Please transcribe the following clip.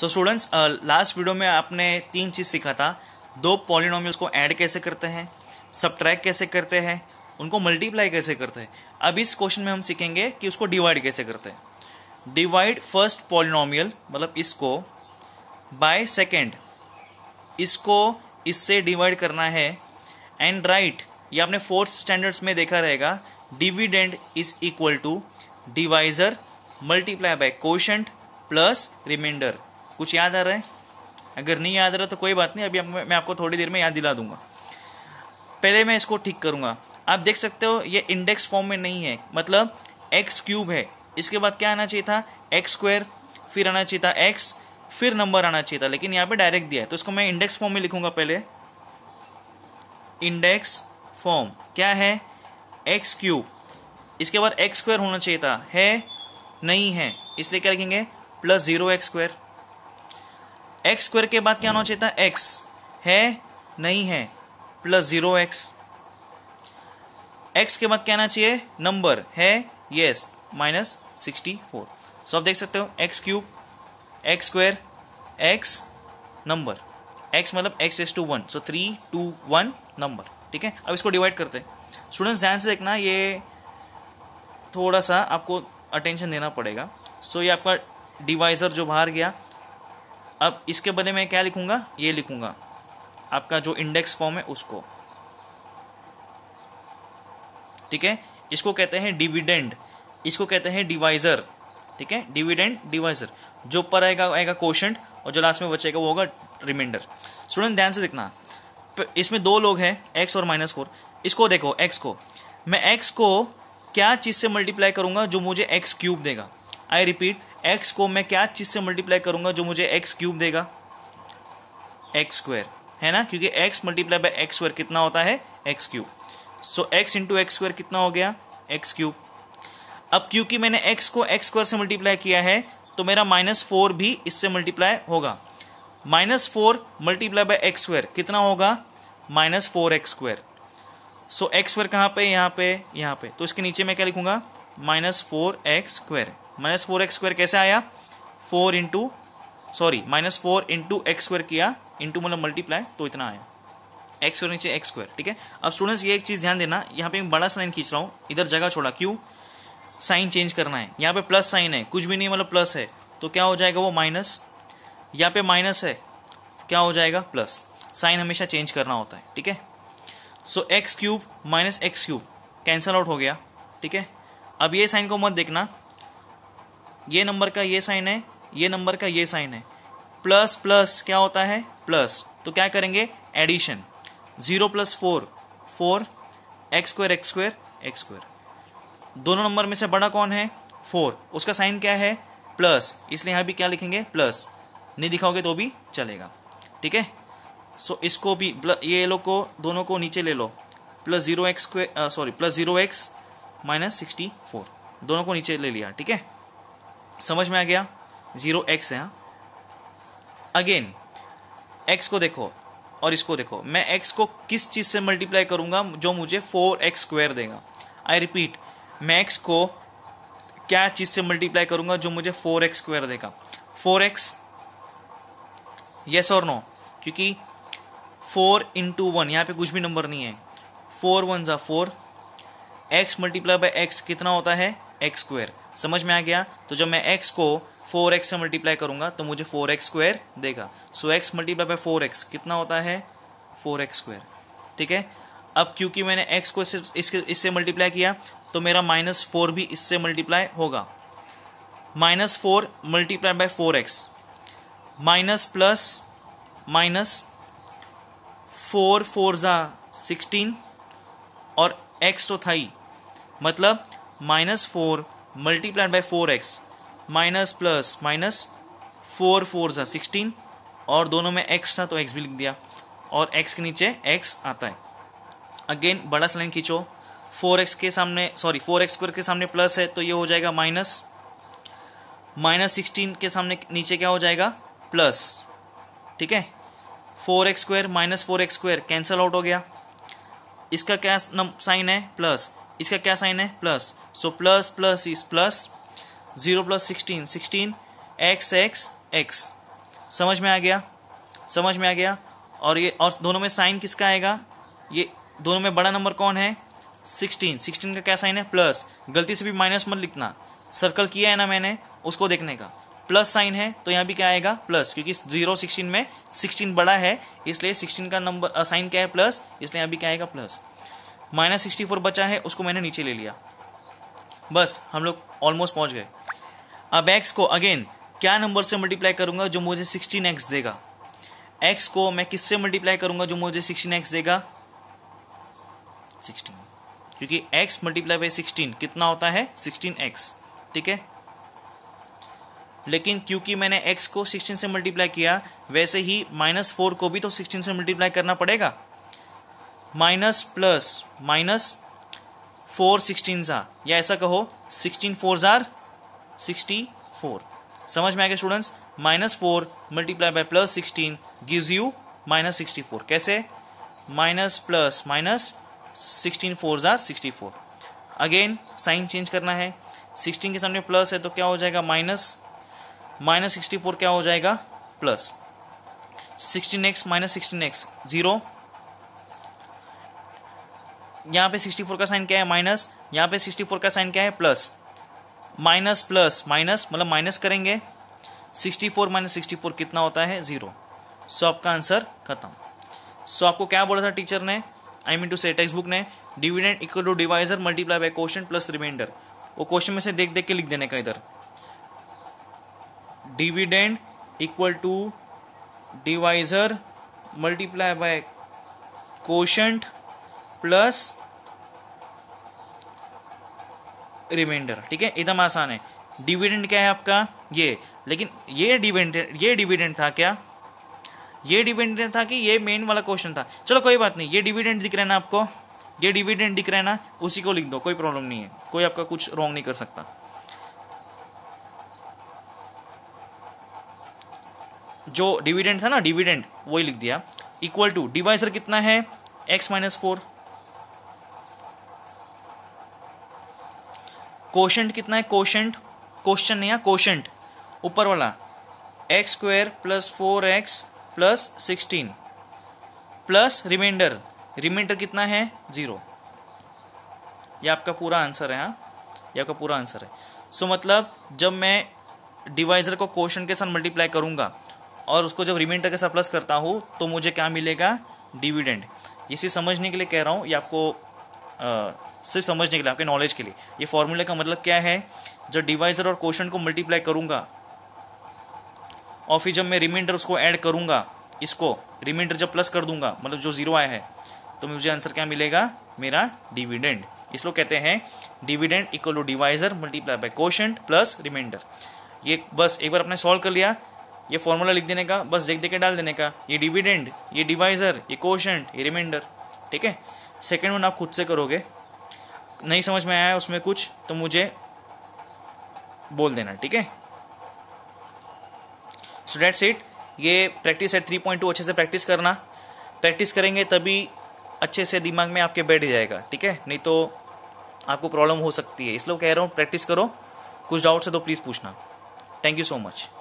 So students last video में आपने तीन चीज़ सीखा था दो पॉलिनोमियल्स को ऐड कैसे करते हैं सब कैसे करते हैं उनको मल्टीप्लाई कैसे करते हैं अब इस क्वेश्चन में हम सीखेंगे कि उसको डिवाइड कैसे करते हैं डिवाइड फर्स्ट पॉलिनोमियल मतलब इसको बाय सेकेंड इसको इससे डिवाइड करना है एंड राइट ये आपने फोर्थ स्टैंडर्ड्स में देखा रहेगा dividend is equal to divisor multiply by question plus remainder कुछ याद आ रहा है अगर नहीं याद आ रहा तो कोई बात नहीं अभी आप, मैं आपको थोड़ी देर में याद दिला दूंगा पहले मैं इसको ठीक करूंगा आप देख सकते हो ये इंडेक्स फॉर्म में नहीं है मतलब एक्स क्यूब है इसके बाद क्या आना चाहिए था एक्स स्क्वायर फिर आना चाहिए था एक्स फिर नंबर आना चाहिए था लेकिन यहाँ पे डायरेक्ट दिया है तो इसको मैं इंडेक्स फॉर्म में लिखूंगा पहले इंडेक्स फॉर्म क्या है एक्स क्यूब इसके बाद एक्स स्क्वायर होना चाहिए था है नहीं है इसलिए क्या लिखेंगे plus zero x square x square के बाद क्या होना चाहिए था एक्स है नहीं है प्लस जीरो एक्स एक्स के बाद क्या आना चाहिए नंबर है yes minus sixty four so आप देख सकते हो x cube x square x number x मतलब x as two one so three two one number ठीक है अब इसको डिवाइड करते हैं स्टूडेंट्स ध्यान से देखना ये थोड़ा सा आपको अटेंशन देना पड़ेगा सो so, ये आपका डिवाइजर जो बाहर गया अब इसके बदले में क्या लिखूंगा ये लिखूंगा आपका जो इंडेक्स फॉर्म है उसको ठीक है इसको कहते हैं डिविडेंड इसको कहते हैं डिवाइजर ठीक है डिविडेंड डिवाइजर जो ऊपर आएगा आएगा क्वेश्चन और जो लास्ट में बचेगा वो होगा रिमाइंडर स्टूडेंट ध्यान से देखना इसमें दो लोग हैं एक्स और माइनस फोर इसको देखो एक्स को मैं एक्स को क्या चीज़ से मल्टीप्लाई करूंगा जो मुझे एक्स क्यूब देगा आई रिपीट एक्स को मैं क्या चीज़ से मल्टीप्लाई करूंगा जो मुझे एक्स क्यूब देगा एक्स स्क्वायर है ना क्योंकि x multiply by x square कितना होता है x cube so x into x square कितना हो गया एक्स क्यूब अब क्योंकि मैंने एक्स को एक्स स्क्वायर से मल्टीप्लाई किया है तो मेरा माइनस फोर भी इससे मल्टीप्लाई होगा minus four multiply by x square कितना होगा minus four x square so x square कहाँ पे यहाँ पे यहाँ पे तो इसके नीचे मैं क्या लिखूंगा minus four x square minus four x square कैसे आया four into sorry minus four into x square किया इंटू मतलब मल्टीप्लाई तो इतना आया एक्स स्क्वायर नीचे एक्स स्क्वायर ठीक है अब स्टूडेंट्स ये एक चीज़ ध्यान देना यहाँ पे मैं बड़ा साइन खींच रहा हूँ इधर जगह छोड़ा क्यों साइन चेंज करना है यहाँ पे प्लस साइन है कुछ भी नहीं मतलब प्लस है तो क्या हो जाएगा वो माइनस यहाँ पे माइनस है क्या हो जाएगा प्लस साइन हमेशा चेंज करना होता है ठीक है so x cube minus x cube cancel out हो गया ठीक है अब ये साइन को मत देखना ये नंबर का ये साइन है ये नंबर का ये साइन है प्लस प्लस क्या होता है प्लस तो क्या करेंगे addition zero plus four four x square x square x square दोनों नंबर में से बड़ा कौन है फोर उसका साइन क्या है प्लस इसलिए यहाँ भी क्या लिखेंगे प्लस नहीं दिखाओगे तो भी चलेगा ठीक है सो इसको भी ये लोग को दोनों को नीचे ले लो plus zero x sorry plus zero x minus sixty four दोनों को नीचे ले लिया ठीक है समझ में आ गया ज़ीरो एक्स है अगेन हाँ? एक्स को देखो और इसको देखो मैं एक्स को किस चीज़ से मल्टीप्लाई करूँगा जो मुझे फोर एक्स स्क्वायर देगा आई रिपीट मैं एक्स को क्या चीज़ से मल्टीप्लाई करूँगा जो मुझे फोर एक्स स्क्वायर देगा फोर एक्स यस और नो क्योंकि फोर इंटू वन यहाँ पर कुछ भी नंबर नहीं है फोर वन ज़ा four x multiply by x कितना होता है एक्स स्क्वायर समझ में आ गया तो जब मैं एक्स को फोर एक्स से मल्टीप्लाई करूंगा तो मुझे फोर एक्स स्क्वायर देगा so x multiply by four x कितना होता है फोर एक्स स्क्वायर ठीक है अब क्योंकि मैंने एक्स को इससे इससे मल्टीप्लाई किया तो मेरा माइनस फोर भी इससे मल्टीप्लाई होगा minus four multiply by four x minus plus minus four four ज़ा सिक्सटीन और एक्स तो था ही मतलब minus four multiplied by four x minus plus minus four four सा सिक्सटीन और दोनों में एक्स था तो एक्स भी लिख दिया और एक्स के नीचे एक्स आता है अगेन बड़ा लाइन खींचो फोर एक्स के सामने सॉरी फोर एक्स स्क्वायर के सामने प्लस है तो ये हो जाएगा माइनस माइनस सिक्सटीन के सामने नीचे क्या हो जाएगा प्लस ठीक है four x square minus four x square cancel out हो गया इसका क्या साइन है प्लस इसका क्या साइन है plus so plus plus is plus zero plus sixteen sixteen x x x समझ में आ गया समझ में आ गया और ये और दोनों में साइन किसका आएगा ये दोनों में बड़ा नंबर कौन है सिक्सटीन सिक्सटीन का क्या साइन है प्लस गलती से भी माइनस मत लिखना सर्कल किया है ना मैंने उसको देखने का प्लस साइन है तो यहाँ भी क्या आएगा प्लस क्योंकि जीरो सिक्सटीन में सिक्सटीन बड़ा है इसलिए सिक्सटीन का नंबर साइन क्या है प्लस इसलिए यहाँ भी क्या आएगा प्लस माइनस सिक्सटी फोर बचा है उसको मैंने नीचे ले लिया बस हम लोग ऑलमोस्ट पहुंच गए अब एक्स को अगेन क्या नंबर से मल्टीप्लाई करूंगा जो मुझे सिक्सटीन एक्स देगा एक्स को मैं किससे मल्टीप्लाई करूंगा जो मुझे सिक्सटीन एक्स देगा सिक्सटीन क्योंकि एक्स मल्टीप्लाई बाई सिक्सटीन कितना होता है सिक्सटीन एक्स ठीक है लेकिन क्योंकि मैंने एक्स को सिक्सटीन से मल्टीप्लाई किया वैसे ही माइनस फोर को भी तो सिक्सटीन से मल्टीप्लाई करना पड़ेगा minus plus minus four sixteen सा या ऐसा कहो सिक्सटीन फोर ज़ार सिक्सटी फोर समझ में आ गया students minus four multiply by plus sixteen gives you minus sixty four कैसे minus plus minus sixteen four ज़ार sixty four again sign change करना है सिक्सटीन के सामने प्लस है तो क्या हो जाएगा माइनस माइनस सिक्सटी फोर क्या हो जाएगा plus sixteen x minus sixteen x zero यहाँ पे 64 का साइन क्या है माइनस यहाँ पे 64 का साइन क्या है प्लस माइनस प्लस माइनस मतलब माइनस करेंगे 64 माइनस सिक्सटी कितना होता है जीरो सो आपका आंसर खत्म सो आपको क्या बोला था टीचर ने I mean to say textbook ने dividend equal to divisor multiply by question plus remainder वो क्वेश्चन में से देख देख के लिख देने का इधर dividend equal to divisor multiply by question plus remainder ठीक है एकदम आसान है डिविडेंड क्या है आपका ये लेकिन ये डिविडेंड ये डिविडेंड था क्या ये डिविडेंड था कि ये मेन वाला क्वेश्चन था चलो कोई बात नहीं ये डिविडेंड दिख रहा है ना आपको ये डिविडेंड दिख रहा है ना उसी को लिख दो कोई प्रॉब्लम नहीं है कोई आपका कुछ रॉन्ग नहीं कर सकता जो डिविडेंड था ना डिविडेंड वही लिख दिया इक्वल टू डिवाइसर कितना है एक्स माइनस फोर कोशंट कितना है कोशंट क्वेश्चन नहीं है कोशंट ऊपर वाला x square plus four x plus sixteen plus remainder remainder कितना है जीरो ये आपका पूरा आंसर है हाँ ये आपका पूरा आंसर है सो so, मतलब जब मैं डिवाइजर को क्वेश्चन के साथ मल्टीप्लाई करूंगा और उसको जब रिमाइंडर के साथ प्लस करता हूँ तो मुझे क्या मिलेगा डिविडेंड इसी समझने के लिए कह रहा हूँ ये आपको सिर्फ समझने के लिए आपके नॉलेज के लिए ये फॉर्मूले का मतलब क्या है जब डिवाइजर और क्वेश्चन को मल्टीप्लाई करूंगा और फिर जब मैं रिमाइंडर उसको ऐड करूंगा इसको रिमाइंडर जब प्लस कर दूंगा मतलब जो जीरो आया है तो मुझे आंसर क्या मिलेगा मेरा डिविडेंड इसलो कहते हैं dividend equal to divisor multiply by question plus remainder ये बस एक बार आपने सॉल्व कर लिया ये फॉर्मूला लिख देने का बस देख देख के डाल देने का ये डिविडेंड ये डिवाइजर ये क्वेश्चन ये रिमाइंडर ठीक है सेकेंड वन आप खुद से करोगे नहीं समझ में आया उसमें कुछ तो मुझे बोल देना ठीक है सो डेट्स इट ये प्रैक्टिस है थ्री पॉइंट टू अच्छे से प्रैक्टिस करना प्रैक्टिस करेंगे तभी अच्छे से दिमाग में आपके बैठ जाएगा ठीक है नहीं तो आपको प्रॉब्लम हो सकती है इसलिए कह रहा हूँ प्रैक्टिस करो कुछ डाउट्स है तो प्लीज़ पूछना थैंक यू सो मच